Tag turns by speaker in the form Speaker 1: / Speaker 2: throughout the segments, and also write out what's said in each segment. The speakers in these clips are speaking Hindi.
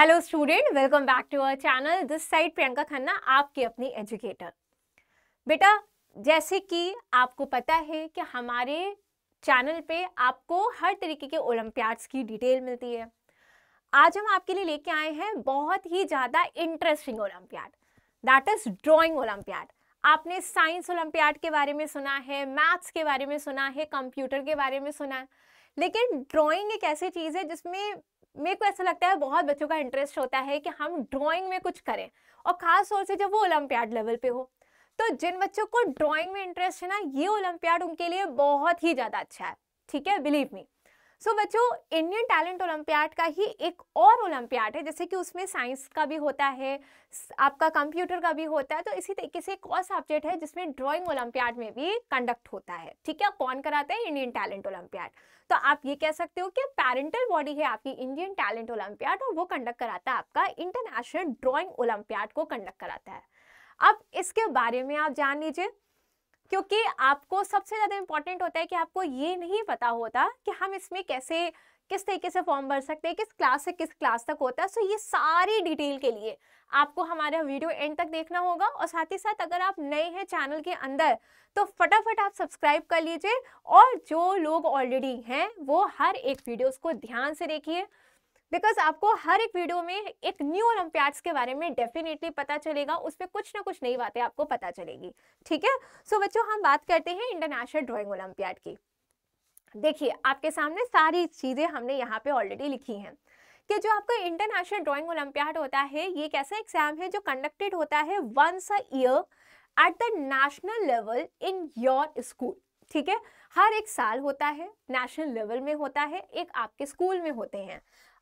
Speaker 1: hello student welcome back to our channel this side Priyanka Khanna आपकी अपनी एजुकेटर बेटा जैसे कि आपको पता है कि हमारे चैनल पे आपको हर तरीके के ओलंपियाड्स की डिटेल मिलती है आज हम आपके लिए लेके आए हैं बहुत ही ज़्यादा interesting olympiad that is drawing olympiad आपने साइंस ओलंपियाड के बारे में सुना है मैथ्स के बारे में सुना है कंप्यूटर के बारे में सुना है लेकिन ड्राइंग एक ऐसी चीज़ है जिसमें मेरे को ऐसा लगता है बहुत बच्चों का इंटरेस्ट होता है कि हम ड्राइंग में कुछ करें और ख़ास तौर से जब वो ओलंपियाड लेवल पे हो तो जिन बच्चों को ड्राइंग में इंटरेस्ट है ना ये ओलम्पियाड उनके लिए बहुत ही ज़्यादा अच्छा है ठीक है बिलीव मी सो so, बच्चों इंडियन टैलेंट ओलंपियाड का ही एक और ओलंपियाड है जैसे कि उसमें साइंस का भी होता है आपका कंप्यूटर का भी होता है तो इसी तरीके से एक और सब्जेक्ट है जिसमें ड्राइंग ओलंपियाड में भी कंडक्ट होता है ठीक है कौन कराता है इंडियन टैलेंट ओलंपियाड तो आप ये कह सकते हो कि पेरेंटल बॉडी है आपकी इंडियन टैलेंट ओलंपियाड और वो कंडक्ट कराता है आपका इंटरनेशनल ड्रॉइंग ओलंपियाड को कंडक्ट कराता है अब इसके बारे में आप जान लीजिए क्योंकि आपको सबसे ज़्यादा इम्पॉर्टेंट होता है कि आपको ये नहीं पता होता कि हम इसमें कैसे किस तरीके से फॉर्म भर सकते हैं किस क्लास से किस क्लास तक होता है सो ये सारी डिटेल के लिए आपको हमारा वीडियो एंड तक देखना होगा और साथ ही साथ अगर आप नए हैं चैनल के अंदर तो फटाफट आप सब्सक्राइब कर लीजिए और जो लोग ऑलरेडी हैं वो हर एक वीडियोस को ध्यान से देखिए बिकॉज आपको हर एक वीडियो में एक न्यू ओलम्पियाड्स के बारे में डेफिनेटली पता चलेगा उसमें कुछ ना कुछ नई बातें आपको पता चलेगी ठीक है सो so, बच्चों हम बात करते हैं इंटरनेशनल ड्राइंग ओलम्पियाड की देखिए आपके सामने सारी चीज़ें हमने यहाँ पे ऑलरेडी लिखी हैं कि जो आपका इंटरनेशनल ड्राइंग ओलम्पियाड होता है ये एक ऐसा एग्जाम है जो कंडक्टेड होता है once a year at the national level in your school ठीक है हर एक साल होता है नेशनल लेवल में होता है एक आपके स्कूल में होते हैं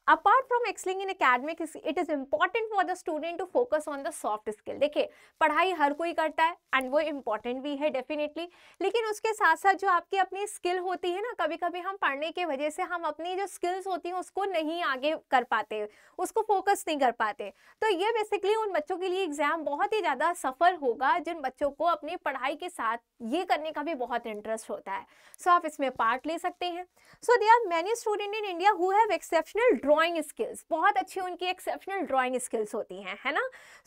Speaker 1: apart from excelling in academic it is important for the student to focus on the soft skill देखिए पढ़ाई हर कोई करता है एंड वो इम्पॉर्टेंट भी है डेफिनेटली लेकिन उसके साथ साथ जो आपकी अपनी स्किल होती है ना कभी कभी हम पढ़ने की वजह से हम अपनी जो स्किल्स होती हैं उसको नहीं आगे कर पाते उसको फोकस नहीं कर पाते तो ये बेसिकली उन बच्चों के लिए एग्ज़ाम बहुत ही ज़्यादा सफल होगा जिन बच्चों को अपनी पढ़ाई के साथ ये करने का भी बहुत इंटरेस्ट होता है सो so, आप इसमें पार्ट ले सकते हैं so they are many student in India who have exceptional draw drawing skills बहुत अच्छी उनकी एक्सेप्शनल ड्राइंग स्किल्स होती हैं है ना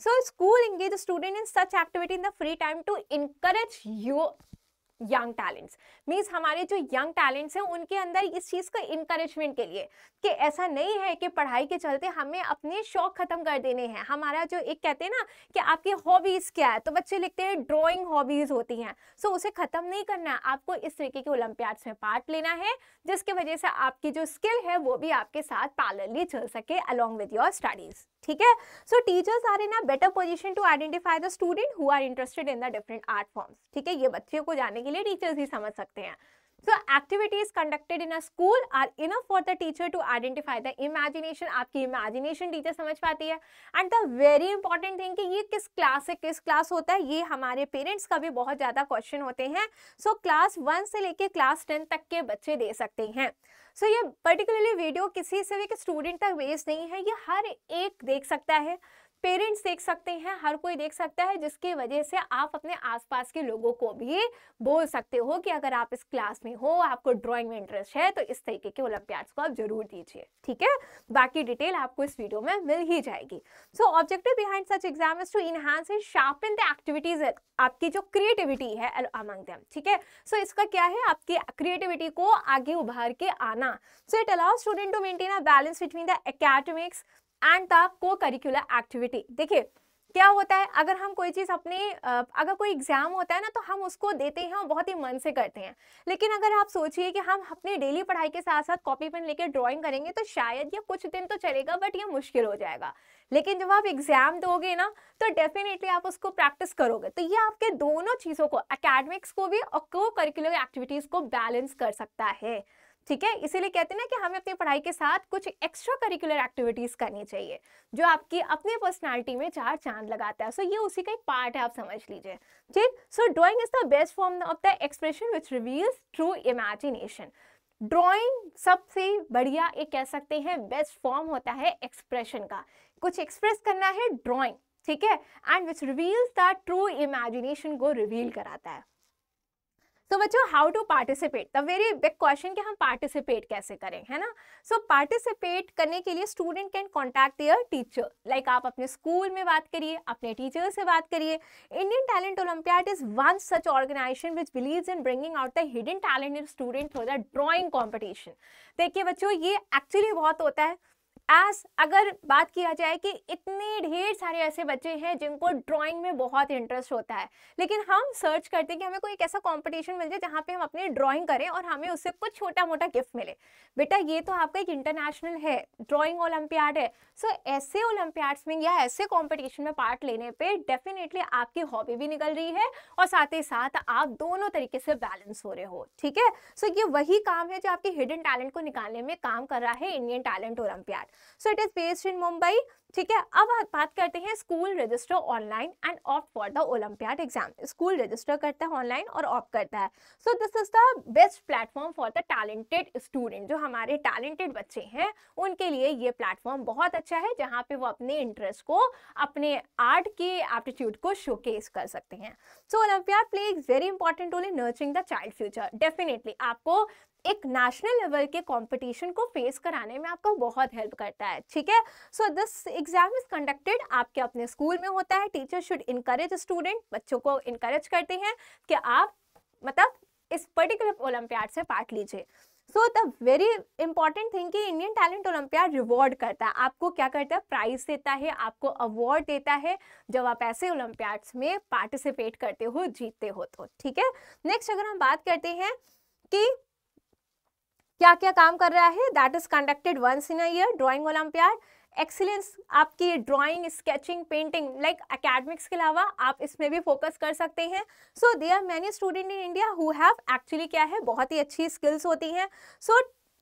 Speaker 1: so school engage student in such activity in the free time to encourage your young talents means हमारे जो यंग टैलेंट्स हैं उनके अंदर इस चीज़ का इंकरेजमेंट के लिए कि ऐसा नहीं है कि पढ़ाई के चलते हमें अपने शौक ख़त्म कर देने हैं हमारा जो एक कहते हैं ना कि आपकी हॉबीज़ क्या है तो बच्चे लिखते हैं ड्राइंग हॉबीज़ होती हैं सो so, उसे ख़त्म नहीं करना है आपको इस तरीके के ओलंपियाड्स में पार्ट लेना है जिसकी वजह से आपकी जो स्किल है वो भी आपके साथ पार्लरली चल सके अलॉन्ग विद योर स्टडीज़ ठीक है so teachers are in a better position to identify the student who are interested in the different art forms ठीक है ये बच्चे को जाने के अकेले टीचर्स ही समझ सकते हैं so activities conducted in a school are enough for the teacher to identify the imagination आपकी imagination teacher समझ पाती है and the very important thing कि ये किस class से किस class होता है ये हमारे parents का भी बहुत ज़्यादा question होते हैं so class वन से लेके class टेन तक के बच्चे दे सकते हैं सो so, ये पर्टिकुलरली वीडियो किसी से भी स्टूडेंट तक वेस्ट नहीं है ये हर एक देख सकता है पेरेंट्स देख सकते हैं हर कोई देख सकता है जिसकी वजह से आप अपने आसपास के लोगों को भी बोल सकते हो कि अगर आप इस क्लास में हो आपको ड्राइंग में इंटरेस्ट है तो इस तरीके के ओलंपियाड्स को आप जरूर दीजिए ठीक है बाकी डिटेल आपको इस वीडियो में मिल ही जाएगी so objective behind such exam is to enhance and sharpen the activities आपकी जो क्रिएटिविटी है अमंग देम ठीक है सो इसका क्या है आपकी क्रिएटिविटी को आगे उभार के आना so it allow student to maintain a balance between the academics and the co curricular activity देखिए क्या होता है अगर हम कोई चीज़ अपने अगर कोई एग्जाम होता है ना तो हम उसको देते हैं और बहुत ही मन से करते हैं लेकिन अगर आप सोचिए कि हम अपने डेली पढ़ाई के साथ साथ कॉपी पेन लेकर ड्राइंग करेंगे तो शायद ये कुछ दिन तो चलेगा बट ये मुश्किल हो जाएगा लेकिन जब आप एग्जाम दोगे ना तो डेफिनेटली आप उसको प्रैक्टिस करोगे तो ये आपके दोनों चीज़ों को अकेडमिक्स को भी और को करिकुलर एक्टिविटीज़ को बैलेंस कर सकता है ठीक है इसीलिए कहते हैं ना कि हमें अपनी पढ़ाई के साथ कुछ एक्स्ट्रा करिकुलर एक्टिविटीज़ करनी चाहिए जो आपकी अपने पर्सनैलिटी में चार चांद लगाता है सो so, ये उसी का एक पार्ट है आप समझ लीजिए ठीक so drawing is the best form of the expression which reveals true imagination drawing सबसे बढ़िया एक कह सकते हैं बेस्ट फॉर्म होता है एक्सप्रेशन का कुछ एक्सप्रेस करना है ड्रॉइंग ठीक है and which reveals the true imagination को रिवील कराता है तो बच्चों how to participate the very big question कि हम पार्टिसिपेट कैसे करें है ना सो पार्टिसिपेट करने के लिए student can contact their teacher like आप अपने स्कूल में बात करिए अपने टीचर से बात करिए Indian talent olympiad is one such organization which believe in bringing out the hidden talent in student for the drawing competition देखिए बच्चों ये एक्चुअली बहुत होता है एस अगर बात किया जाए कि इतने ढेर सारे ऐसे बच्चे हैं जिनको ड्राइंग में बहुत इंटरेस्ट होता है लेकिन हम सर्च करते हैं कि हमें कोई एक ऐसा कॉम्पिटिशन मिल जाए जहाँ पे हम अपनी ड्राइंग करें और हमें उससे कुछ छोटा मोटा गिफ्ट मिले बेटा ये तो आपका एक इंटरनेशनल है ड्राइंग ओलंपियाड है सो so, ऐसे ओलंपियाड्स में या ऐसे कॉम्पिटिशन में पार्ट लेने पर डेफिनेटली आपकी हॉबी भी निकल रही है और साथ ही साथ आप दोनों तरीके से बैलेंस हो रहे हो ठीक है सो so, ये वही काम है जो आपके हिडन टैलेंट को निकालने में काम कर रहा है Indian talent olympiad so it is based in Mumbai ठीक है अब बात करते हैं school register online and off for the olympiad exam school register करता है ऑनलाइन और ऑफ करता है so this is the best platform for the talented student जो हमारे टैलेंटेड बच्चे हैं उनके लिए ये प्लेटफॉर्म बहुत अच्छा है जहाँ पे वो अपने इंटरेस्ट को अपने आर्ट के एप्टीट्यूड को शोकेस कर सकते हैं so olympiad play is very important role in nurturing the child future definitely आपको एक नेशनल लेवल के कंपटीशन को फेस कराने में आपका बहुत हेल्प करता है ठीक है so this exam is conducted आपके अपने स्कूल में होता है टीचर शुड इनकरेज स्टूडेंट बच्चों को इनकरेज करते हैं कि आप मतलब इस पर्टिकुलर ओलंपियाड से पार्ट लीजिए so the very important thing कि इंडियन टैलेंट ओलंपियाड रिवॉर्ड करता है आपको क्या करता है प्राइज देता है आपको अवार्ड देता है जब आप ऐसे ओलंपियाड्स में पार्टिसिपेट करते हो जीतते हो तो ठीक है नेक्स्ट अगर हम बात करते हैं कि क्या क्या काम कर रहा है that is conducted once in year drawing olympiad excellence आपकी drawing sketching painting like academics के अलावा आप इसमें भी फोकस कर सकते हैं so they are many student in India who have actually क्या है बहुत ही अच्छी स्किल्स होती हैं सो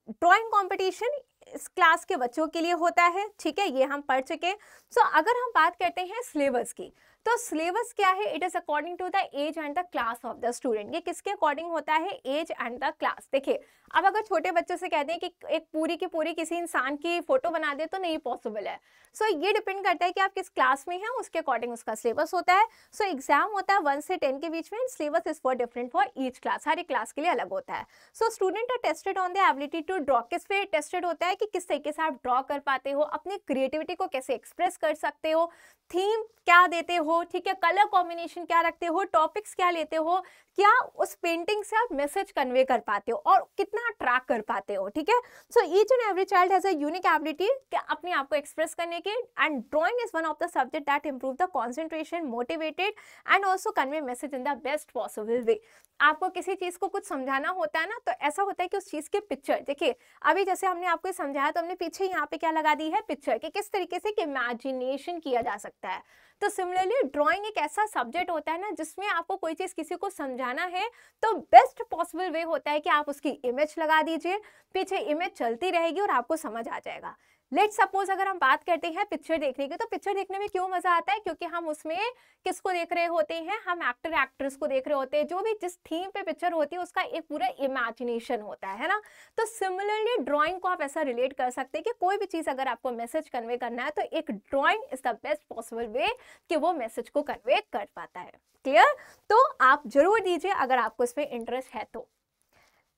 Speaker 1: ड्राइंग कंपटीशन इस क्लास के बच्चों के लिए होता है ठीक है ये हम पढ़ चुके सो so, अगर हम बात करते हैं सिलेबस की तो सिलेबस क्या है it is according to the age and the class of the student ये किसके अकॉर्डिंग होता है एज एंड द क्लास देखिए अब अगर छोटे बच्चों से कहते हैं कि एक पूरी की पूरी किसी इंसान की फोटो बना दे तो नहीं पॉसिबल है सो so, ये डिपेंड करता है कि आप किस क्लास में हैं उसके अकॉर्डिंग उसका सिलेबस होता है सो so, एग्जाम होता है वन से टेन के बीच में syllabus is for different for each class हर एक क्लास के लिए अलग होता है so student are tested on the ability to draw किस पे टेस्टेड होता है कि किस तरीके से आप ड्रॉ कर पाते हो अपनी क्रिएटिविटी को कैसे एक्सप्रेस कर सकते हो थीम क्या देते हो ठीक है कलर कॉम्बिनेशन क्या रखते हो टॉपिक्स क्या लेते हो क्या उस पेंटिंग से आप मैसेज कन्वे कर पाते हो और कितना कितना ट्रैक कर पाते हो ठीक है so each and every child has unique ability अपने आप को एक्सप्रेस करने के and drawing is one of the subject that improve the concentration motivated and also convey message in the best possible way आपको किसी चीज़ को कुछ समझाना होता है ना तो ऐसा होता है कि उस चीज़ के पिक्चर देखिए अभी जैसे हमने आपको समझाया तो हमने पीछे यहाँ पे क्या लगा दी है पिक्चर कि किस तरीके से इमेजिनेशन किया जा सकता है तो सिमिलरली ड्राइंग एक ऐसा सब्जेक्ट होता है ना जिसमें आपको कोई चीज़ किसी को समझाना है तो बेस्ट पॉसिबल वे होता है कि आप उसकी इमेज लगा दीजिए पीछे इमेज चलती रहेगी और आपको समझ आ जाएगा लेट सपोज अगर हम बात करते हैं पिक्चर देखने की तो पिक्चर देखने में क्यों मजा आता है क्योंकि हम उसमें किसको देख रहे होते हैं हम एक्टर एक्ट्रेस को देख रहे होते हैं जो भी जिस थीम पे पिक्चर होती है उसका एक पूरा इमेजिनेशन होता है ना तो सिमिलरली ड्राइंग को आप ऐसा रिलेट कर सकते हैं कि कोई भी चीज़ अगर आपको मैसेज कन्वे करना है तो एक drawing is the best possible way कि वो मैसेज को कन्वे कर पाता है क्लियर तो आप जरूर दीजिए अगर आपको इसमें इंटरेस्ट है तो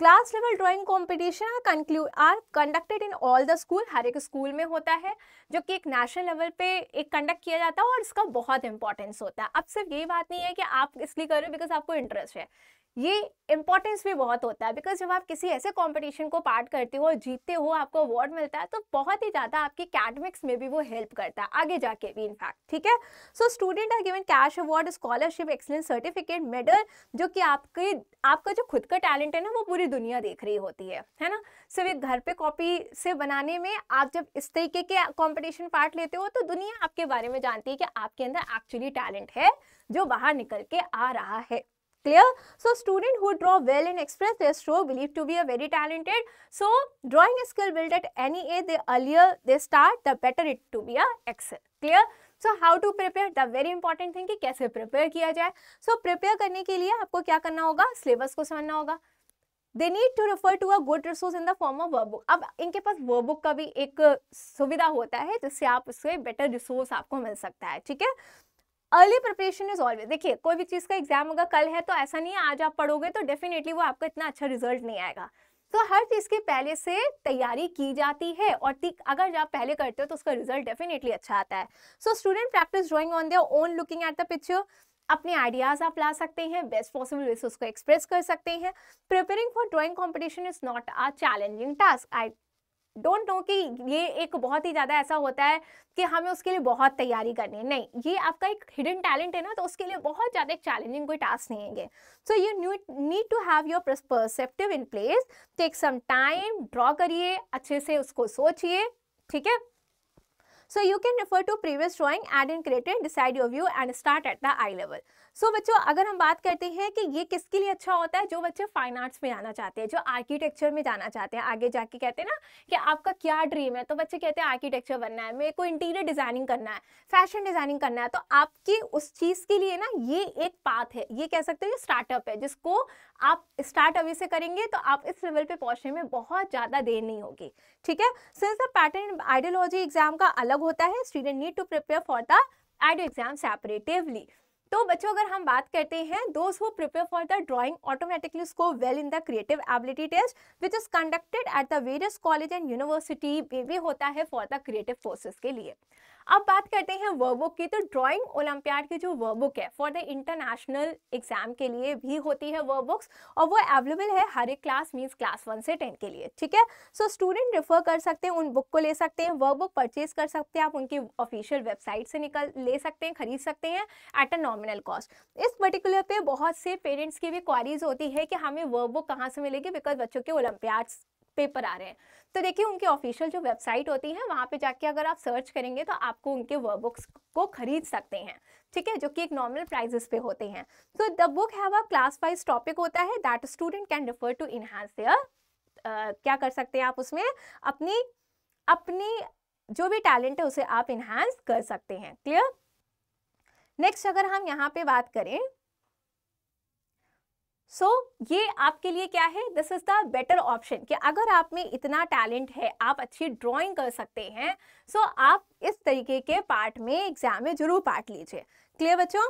Speaker 1: class level drawing competition are conclude are conducted in all the school हर एक स्कूल में होता है जो कि एक नेशनल लेवल पे एक कंडक्ट किया जाता है और इसका बहुत इंपॉर्टेंस होता है अब सिर्फ ये बात नहीं है कि आप इसलिए कर रहे हो बिकॉज आपको इंटरेस्ट है ये इम्पोर्टेंस भी बहुत होता है बिकॉज जब आप किसी ऐसे कॉम्पिटिशन को पार्ट करते हो जीतते हो आपको अवार्ड मिलता है तो बहुत ही ज़्यादा आपकी कैडमिक्स में भी वो हेल्प करता है आगे जाके भी इनफैक्ट ठीक है so student are given cash award scholarship excellence certificate medal जो कि आपके आपका जो खुद का टैलेंट है ना वो पूरी दुनिया देख रही होती है है ना सिर्फ एक घर पे कॉपी से बनाने में आप जब इस तरीके के कॉम्पिटिशन पार्ट लेते हो तो दुनिया आपके बारे में जानती है कि आपके अंदर एक्चुअली टैलेंट है जो बाहर निकल के आ रहा है clear so student who draw well and express their show believed to be a very talented so drawing a skill built at any age the earlier they start the better it to be a excel clear so how to prepare the very important thing कि कैसे प्रिपेयर किया जाए सो so, प्रिपेयर करने के लिए आपको क्या करना होगा सिलेबस को समझना होगा they need to refer to a good resource in the form of workbook अब इनके पास वर्क बुक का भी एक सुविधा होता है जिससे आप उससे बेटर रिसोर्स आपको मिल सकता है ठीक है अर्ली प्रिपरेशन इज ऑलवेज देखिए कोई भी चीज़ का एग्जाम अगर कल है तो ऐसा नहीं है आज आप पढ़ोगे तो डेफिनेटली वो आपका इतना अच्छा रिजल्ट नहीं आएगा तो हर चीज़ की पहले से तैयारी की जाती है और अगर आप पहले करते हो तो उसका रिजल्ट डेफिनेटली अच्छा आता है so student practice drawing on their own looking at the picture अपने आइडियाज़ आप ला सकते हैं बेस्ट पॉसिबल वे से उसको एक्सप्रेस कर सकते हैं preparing for drawing competition is not a challenging task I don't know कि ये एक बहुत ही ज़्यादा ऐसा होता है कि हमें उसके लिए बहुत तैयारी करनी है नहीं ये आपका एक हिडन टैलेंट है ना तो उसके लिए बहुत ज़्यादा एक चैलेंजिंग कोई टास्क नहीं है so you new need to have your perceptive in place take some time draw करिए अच्छे से उसको सोचिए ठीक है so you can refer to previous drawing aid and created decide your view and start at the eye level so so, बच्चों अगर हम बात करते हैं कि ये किसके लिए अच्छा होता है जो बच्चे फाइन आर्ट्स में जाना चाहते हैं जो आर्किटेक्चर में जाना चाहते हैं आगे जाके कहते हैं ना कि आपका क्या ड्रीम है तो बच्चे कहते हैं आर्किटेक्चर बनना है मेरे को इंटीरियर डिजाइनिंग करना है फैशन डिजाइनिंग करना है तो आपकी उस चीज़ के लिए ना ये एक पाथ है ये कह सकते हो स्टार्टअप है जिसको आप स्टार्ट अभी से करेंगे तो आप इस लेवल पर पहुँचने में बहुत ज़्यादा देर नहीं होगी ठीक है since the pattern ideology exam का अलग होता है student need to prepare for the idea exam separatively तो बच्चों अगर हम बात करते हैं those who prepare for the drawing automatically score well in the creative ability test which is conducted at the various college and university में भी होता है फॉर द क्रिएटिव कोर्सेज के लिए अब बात करते हैं वर्बुक की तो ड्राइंग ओलंपियाड की जो वर्बुक है फॉर द इंटरनेशनल एग्जाम के लिए भी होती है वर्बुक्स और वो अवेलेबल है हर एक क्लास मीन्स क्लास वन से टेन के लिए ठीक है सो स्टूडेंट रेफर कर सकते हैं उन बुक को ले सकते हैं वर्बुक परचेज कर सकते हैं आप उनकी ऑफिशियल वेबसाइट से निकल ले सकते हैं खरीद सकते हैं एट अ नॉमिनल कॉस्ट इस पर्टिकुलर पे बहुत से पेरेंट्स की भी क्वारीज होती है कि हमें वर्क बुक कहाँ से मिलेगी बिकॉज बच्चों के ओलंपियाड्स पेपर आ रहे हैं तो देखिए उनकी ऑफिशियल जो वेबसाइट होती है वहाँ पे जाके अगर आप सर्च करेंगे तो आपको उनके वर्क बुक्स को खरीद सकते हैं ठीक है जो कि एक नॉर्मल प्राइजेस पे होते हैं सो तो the book have a class wise topic होता है that student can refer to in house there क्या कर सकते हैं आप उसमें अपनी अपनी जो भी टैलेंट है उसे आप इन्हांस कर सकते हैं क्लियर नेक्स्ट अगर हम यहाँ पे बात करें सो so, ये आपके लिए क्या है this is the better option कि अगर आप में इतना टैलेंट है आप अच्छी ड्राइंग कर सकते हैं सो so आप इस तरीके के पार्ट में एग्जाम में जरूर पार्ट लीजिए क्लियर बच्चों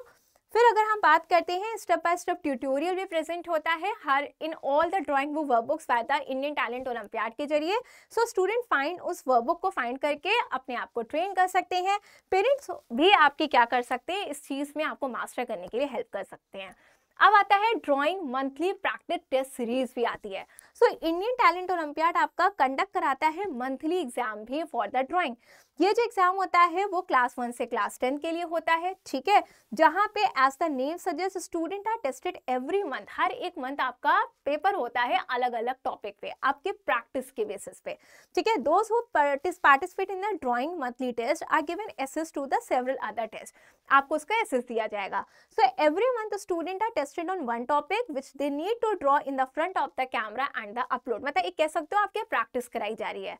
Speaker 1: फिर अगर हम बात करते हैं स्टेप बाय स्टेप ट्यूटोरियल भी प्रेजेंट होता है हर इन ऑल द ड्राइंग वो workbooks by the Indian talent olympiad के जरिए सो स्टूडेंट फाइंड उस वर्क बुक को फाइंड करके अपने आप को ट्रेन कर सकते हैं पेरेंट्स भी आपकी क्या कर सकते हैं इस चीज़ में आपको मास्टर करने के लिए हेल्प कर सकते हैं अब आता है drawing monthly practice test series भी आती है सो इंडियन टैलेंट ओलंपियाड आपका कंडक्ट कराता है मंथली एग्जाम भी फॉर द ड्राइंग ये जो एग्जाम होता है वो क्लास वन से क्लास टेन के लिए होता है ठीक है जहाँ पे as the name suggest student are tested every month हर एक मंथ आपका पेपर होता है अलग अलग टॉपिक पे आपके प्रैक्टिस के बेसिस पे ठीक है those who participate in the drawing monthly test are given access to the several other test आपको उसका एसेस दिया जाएगा so every month student are tested on one topic which they need to draw in the front of the camera and the upload मतलब एक कह सकते हो आपके प्रैक्टिस कराई जा रही है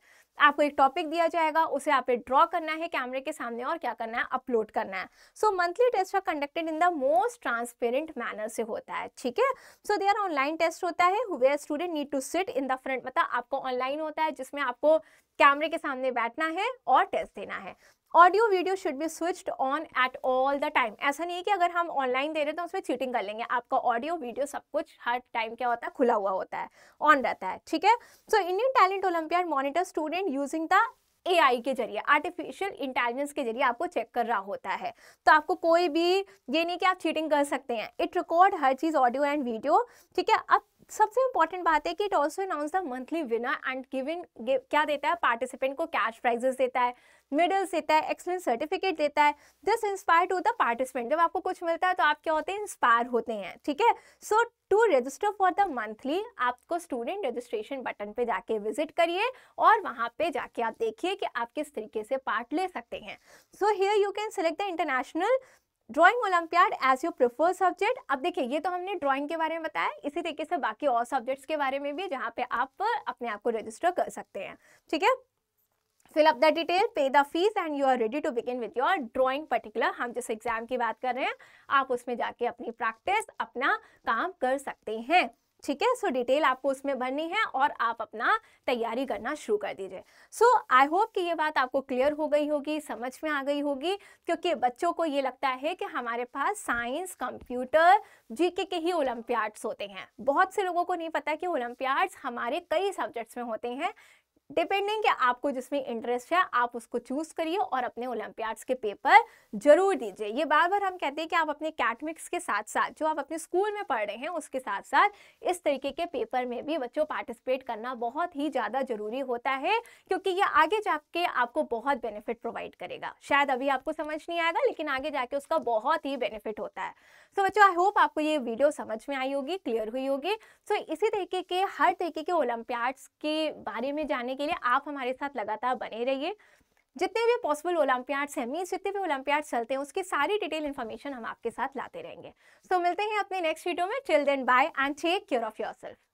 Speaker 1: आपको एक टॉपिक दिया जाएगा उसे आपने ड्रॉ करना है कैमरे के सामने और क्या करना है अपलोड करना है so monthly test are conducted in the most transparent manner से होता है ठीक है so they are online test होता है हुए student need to sit in the front मतलब आपको ऑनलाइन होता है जिसमें आपको कैमरे के सामने बैठना है और टेस्ट देना है audio video should be switched on at all the time ऐसा नहीं है कि अगर हम ऑनलाइन दे रहे हैं तो उसमें चीटिंग कर लेंगे आपका ऑडियो वीडियो सब कुछ हर टाइम क्या होता है खुला हुआ होता है ऑन रहता है ठीक है so Indian talent olympiad monitor student using the AI के जरिए आर्टिफिशियल इंटेलिजेंस के जरिए आपको चेक कर रहा होता है तो आपको कोई भी ये नहीं कि आप चीटिंग कर सकते हैं इट रिकॉर्ड हर चीज़ ऑडियो एंड वीडियो ठीक है अब सबसे इंपॉर्टेंट बात है कि it also announce the monthly winner and given क्या देता है पार्टिसिपेंट को कैश प्राइजेस देता है मेडल्स देता है एक्सलेंस सर्टिफिकेट देता है this inspire to the participant जब आपको कुछ मिलता है तो आप क्या होते हैं इंस्पायर होते हैं ठीक है so to register for the monthly आपको स्टूडेंट रजिस्ट्रेशन बटन पे जाके विजिट करिए और वहाँ पे जाके आप देखिए कि आप किस तरीके से पार्ट ले सकते हैं so here you can select the international drawing olympiad as your prefer subject अब देखिए ये तो हमने ड्रॉइंग के बारे में बताया इसी तरीके से बाकी और सब्जेक्ट्स के बारे में भी जहाँ पे आप अपने आप को रजिस्टर कर सकते हैं ठीक है fill up the detail pay the fees and you are ready to begin with your drawing particular हम जिस एग्जाम की बात कर रहे हैं आप उसमें जाके अपनी प्रैक्टिस अपना काम कर सकते हैं ठीक है सो डिटेल आपको उसमें भरनी है और आप अपना तैयारी करना शुरू कर दीजिए सो आई होप कि ये बात आपको क्लियर हो गई होगी समझ में आ गई होगी क्योंकि बच्चों को ये लगता है कि हमारे पास साइंस कंप्यूटर जीके के ही ओलंपियाड्स होते हैं बहुत से लोगों को नहीं पता कि ओलंपियाड्स हमारे कई सब्जेक्ट्स में होते हैं डिपेंडिंग कि आपको जिसमें इंटरेस्ट है आप उसको चूज करिए और अपने ओलंपियाड्स के पेपर जरूर दीजिए ये बार बार हम कहते हैं कि आप अपने कैटमिक्स के साथ साथ जो आप अपने स्कूल में पढ़ रहे हैं उसके साथ साथ इस तरीके के पेपर में भी बच्चों पार्टिसिपेट करना बहुत ही ज़्यादा ज़रूरी होता है क्योंकि ये आगे जाके आपको बहुत बेनिफिट प्रोवाइड करेगा शायद अभी आपको समझ नहीं आएगा लेकिन आगे जाके उसका बहुत ही बेनिफिट होता है सो so, बच्चों आई होप आपको ये वीडियो समझ में आई होगी क्लियर हुई होगी सो so, इसी तरीके के हर तरीके के ओलंपियाड्स के बारे में जाने करने के लिए आप हमारे साथ लगातार बने रहिए जितने भी पॉसिबल ओलंपियाड्स हैं मीन्स जितने भी ओलंपियाड्स चलते हैं उसकी सारी डिटेल इन्फॉर्मेशन हम आपके साथ लाते रहेंगे सो so, मिलते हैं अपने नेक्स्ट वीडियो में children bye and take care of your self